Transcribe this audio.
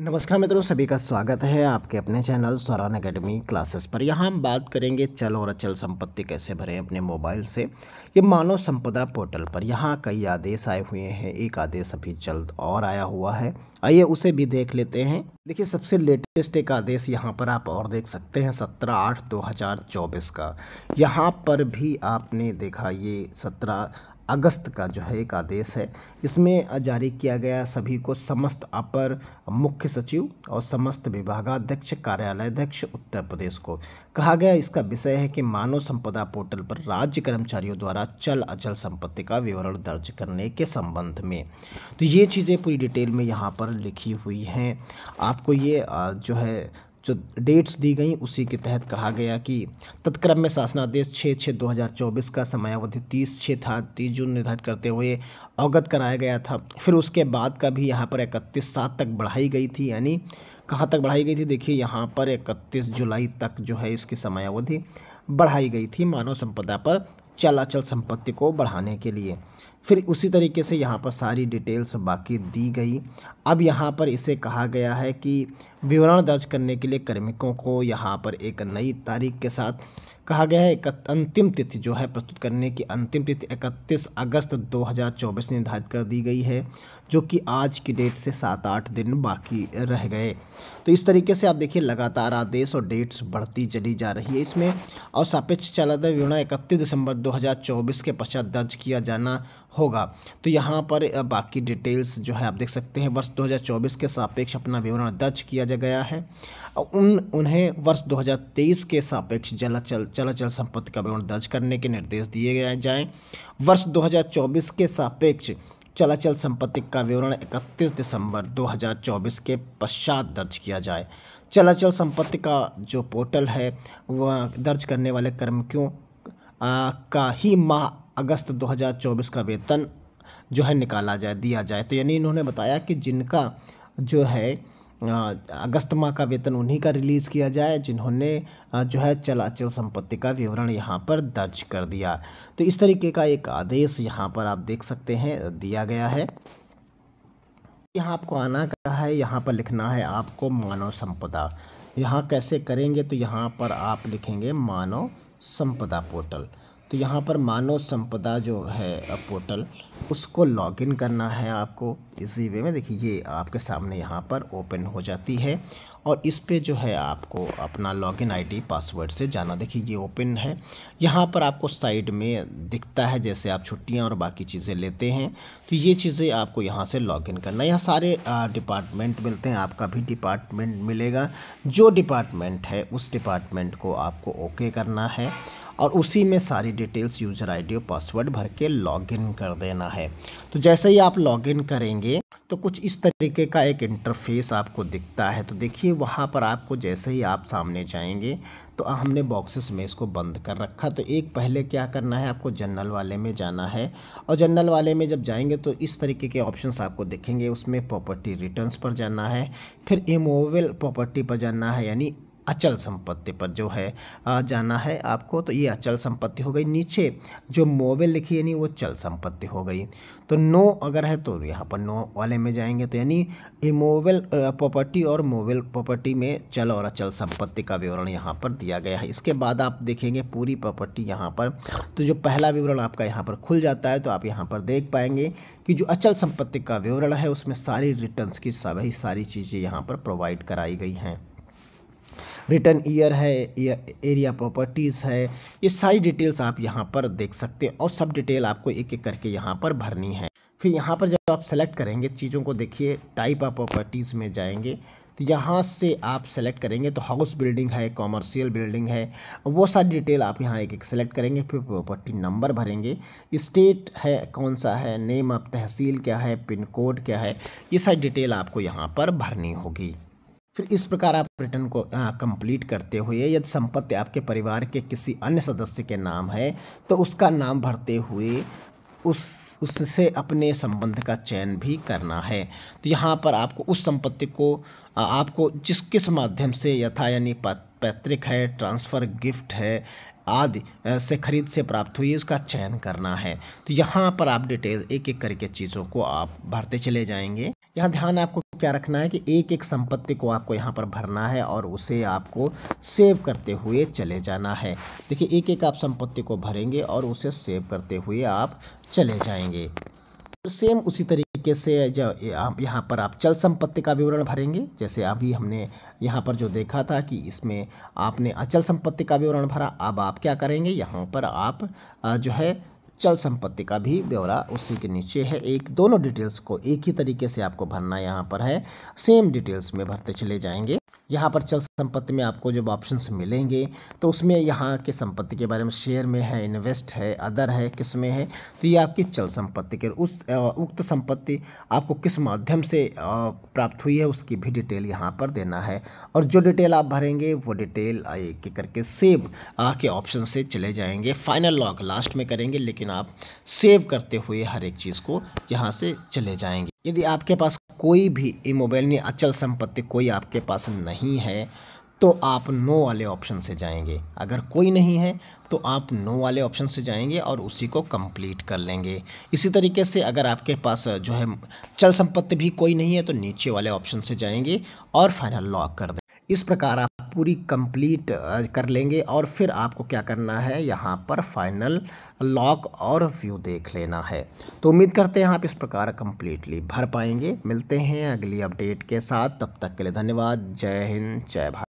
नमस्कार मित्रों सभी का स्वागत है आपके अपने चैनल स्वरान अकेडमी क्लासेस पर यहाँ हम बात करेंगे चल और अचल संपत्ति कैसे भरें अपने मोबाइल से ये मानव संपदा पोर्टल पर यहाँ कई आदेश आए हुए हैं एक आदेश अभी जल्द और आया हुआ है आइए उसे भी देख लेते हैं देखिए सबसे लेटेस्ट एक आदेश यहाँ पर आप और देख सकते हैं सत्रह आठ दो हज़ार चौबीस का यहाँ पर भी आपने देखा ये सत्रह अगस्त का जो है एक आदेश है इसमें जारी किया गया सभी को समस्त अपर मुख्य सचिव और समस्त विभागाध्यक्ष कार्यालय अध्यक्ष उत्तर प्रदेश को कहा गया इसका विषय है कि मानव संपदा पोर्टल पर राज्य कर्मचारियों द्वारा चल अचल संपत्ति का विवरण दर्ज करने के संबंध में तो ये चीज़ें पूरी डिटेल में यहाँ पर लिखी हुई हैं आपको ये जो है जो डेट्स दी गई उसी के तहत कहा गया कि तत्क्रम में शासनादेश छः छः दो हज़ार चौबीस का समयावधि तीस छः था तीस जून निर्धारित करते हुए अवगत कराया गया था फिर उसके बाद का भी यहाँ पर इकतीस सात तक बढ़ाई गई थी यानी कहाँ तक बढ़ाई गई थी देखिए यहाँ पर इकतीस जुलाई तक जो है इसकी समयावधि बढ़ाई गई थी मानव संपदा पर चलाचल संपत्ति को बढ़ाने के लिए फिर उसी तरीके से यहाँ पर सारी डिटेल्स बाकी दी गई अब यहाँ पर इसे कहा गया है कि विवरण दर्ज करने के लिए कार्मिकों को यहाँ पर एक नई तारीख के साथ कहा गया है अंतिम तिथि जो है प्रस्तुत करने की अंतिम तिथि 31 अगस्त 2024 निर्धारित कर दी गई है जो कि आज की डेट से सात आठ दिन बाकी रह गए तो इस तरीके से आप देखिए लगातार आदेश और डेट्स बढ़ती चली जा रही है इसमें और सापेक्ष चलादर विवरण इकतीस दिसंबर 2024 के पश्चात दर्ज किया जाना होगा तो यहाँ पर बाकी डिटेल्स जो है आप देख सकते हैं वर्ष 2024 के सापेक्ष अपना विवरण दर्ज किया जा गया है उन उन्हें वर्ष 2023 के सापेक्ष जला चल चलाचल संपत्ति का विवरण दर्ज करने के निर्देश दिए गए जाए वर्ष दो के सापेक्ष चलाचल संपत्ति का विवरण 31 दिसंबर 2024 के पश्चात दर्ज किया जाए चलाचल संपत्ति का जो पोर्टल है वह दर्ज करने वाले कर्मियों का ही माह अगस्त 2024 का वेतन जो है निकाला जाए दिया जाए तो यानी इन्होंने बताया कि जिनका जो है अगस्त माह का वेतन उन्हीं का रिलीज़ किया जाए जिन्होंने जो है चलाचल संपत्ति का विवरण यहाँ पर दर्ज कर दिया तो इस तरीके का एक आदेश यहाँ पर आप देख सकते हैं दिया गया है यहाँ आपको आना का है यहाँ पर लिखना है आपको मानव संपदा यहाँ कैसे करेंगे तो यहाँ पर आप लिखेंगे मानव संपदा पोर्टल तो यहाँ पर मानव संपदा जो है पोर्टल उसको लॉगिन करना है आपको इसी वे में देखिए ये आपके सामने यहाँ पर ओपन हो जाती है और इस पे जो है आपको अपना लॉगिन आईडी पासवर्ड से जाना देखिए ये ओपन है यहाँ पर आपको साइड में दिखता है जैसे आप छुट्टियाँ और बाकी चीज़ें लेते हैं तो ये चीज़ें आपको यहाँ से लॉगिन करना है यहाँ सारे डिपार्टमेंट मिलते हैं आपका भी डिपार्टमेंट मिलेगा जो डिपार्टमेंट है उस डिपार्टमेंट को आपको ओके करना है और उसी में सारी डिटेल्स यूज़र आई और पासवर्ड भर के लॉगिन कर देना है तो जैसे ही आप लॉगिन करेंगे तो कुछ इस तरीके का एक इंटरफेस आपको दिखता है तो देखिए वहाँ पर आपको जैसे ही आप सामने जाएंगे तो हमने बॉक्सेस में इसको बंद कर रखा तो एक पहले क्या करना है आपको जनरल वाले में जाना है और जनरल वाले में जब जाएंगे तो इस तरीके के ऑप्शंस आपको दिखेंगे उसमें प्रॉपर्टी रिटर्न्स पर जाना है फिर इमोवेल प्रॉपर्टी पर जाना है यानी अचल संपत्ति पर जो है जाना है आपको तो ये अचल संपत्ति हो गई नीचे जो मोबाइल लिखी यानी वो चल संपत्ति हो गई तो नो अगर है तो यहाँ पर नो वाले में जाएंगे तो यानी इमोबल प्रॉपर्टी और मोबाइल प्रॉपर्टी में चल और अचल संपत्ति का विवरण यहाँ पर दिया गया है इसके बाद आप देखेंगे पूरी प्रॉपर्टी यहाँ पर तो जो पहला विवरण आपका यहाँ पर खुल जाता है तो आप यहाँ पर देख पाएंगे कि जो अचल संपत्ति का विवरण है उसमें सारी रिटर्न्स की सभी सारी चीज़ें यहाँ पर प्रोवाइड कराई गई हैं रिटर्न ईयर है एरिया प्रॉपर्टीज़ है ये सारी डिटेल्स आप यहाँ पर देख सकते हैं और सब डिटेल आपको एक एक करके यहाँ पर भरनी है फिर यहाँ पर जब आप सेलेक्ट करेंगे चीज़ों को देखिए टाइप ऑफ प्रॉपर्टीज़ में जाएंगे तो यहाँ से आप सेलेक्ट करेंगे तो हाउस बिल्डिंग है कॉमर्शियल बिल्डिंग है वो सारी डिटेल आप यहाँ एक एक सेलेक्ट करेंगे फिर प्रॉपर्टी नंबर भरेंगे स्टेट है कौन सा है नेम ऑफ तहसील क्या है पिन कोड क्या है ये सारी डिटेल आपको यहाँ पर भरनी होगी फिर इस प्रकार आप रिटर्न को कंप्लीट करते हुए यदि संपत्ति आपके परिवार के किसी अन्य सदस्य के नाम है तो उसका नाम भरते हुए उस उससे अपने संबंध का चयन भी करना है तो यहाँ पर आपको उस संपत्ति को आपको जिस किस माध्यम से यथा यानी पैतृक है ट्रांसफ़र गिफ्ट है आदि से खरीद से प्राप्त हुई उसका चयन करना है तो यहाँ पर आप डिटेल एक एक करके चीज़ों को आप भरते चले जाएंगे यहाँ ध्यान आपको क्या रखना है कि एक एक संपत्ति को आपको यहाँ पर भरना है और उसे आपको सेव करते हुए चले जाना है देखिए एक एक आप संपत्ति को भरेंगे और उसे सेव करते हुए आप चले जाएंगे सेम उसी तरीके से जब यहाँ पर आप चल संपत्ति का विवरण भरेंगे जैसे अभी हमने यहाँ पर जो देखा था कि इसमें आपने अचल संपत्ति का विवरण भरा अब आप क्या करेंगे यहाँ पर आप जो है चल संपत्ति का भी ब्यौरा उसी के नीचे है एक दोनों डिटेल्स को एक ही तरीके से आपको भरना यहाँ पर है सेम डिटेल्स में भरते चले जाएंगे यहाँ पर चल संपत्ति में आपको जब ऑप्शंस मिलेंगे तो उसमें यहाँ के संपत्ति के बारे में शेयर में है इन्वेस्ट है अदर है किस में है तो ये आपकी चल संपत्ति के उस उक्त संपत्ति आपको किस माध्यम से प्राप्त हुई है उसकी भी डिटेल यहाँ पर देना है और जो डिटेल आप भरेंगे वो डिटेल एक करके सेव आके ऑप्शन से चले जाएंगे फाइनल लॉक लास्ट में करेंगे लेकिन आप सेव करते हुए हर एक चीज़ को यहाँ से चले जाएंगे यदि आपके पास कोई भी इमोबाइल नहीं अचल संपत्ति कोई आपके पास नहीं है तो आप नो वाले ऑप्शन से जाएंगे अगर कोई नहीं है तो आप नो वाले ऑप्शन से जाएंगे और उसी को कंप्लीट कर लेंगे इसी तरीके से अगर आपके पास जो है चल संपत्ति भी कोई नहीं है तो नीचे वाले ऑप्शन से जाएंगे और फाइनल लॉक कर दें इस प्रकार आप पूरी कंप्लीट कर लेंगे और फिर आपको क्या करना है यहाँ पर फाइनल लॉक और व्यू देख लेना है तो उम्मीद करते हैं आप इस प्रकार कंप्लीटली भर पाएंगे मिलते हैं अगली अपडेट के साथ तब तक के लिए धन्यवाद जय हिंद जय भारत